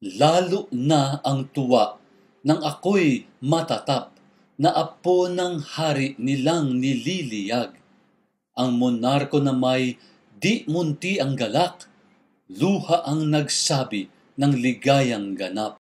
lalo na ang tuwa nang ako'y matatap na apo ng hari nilang nililiyag. Ang monarko na may di munti ang galak, luha ang nagsabi ng ligayang ganap.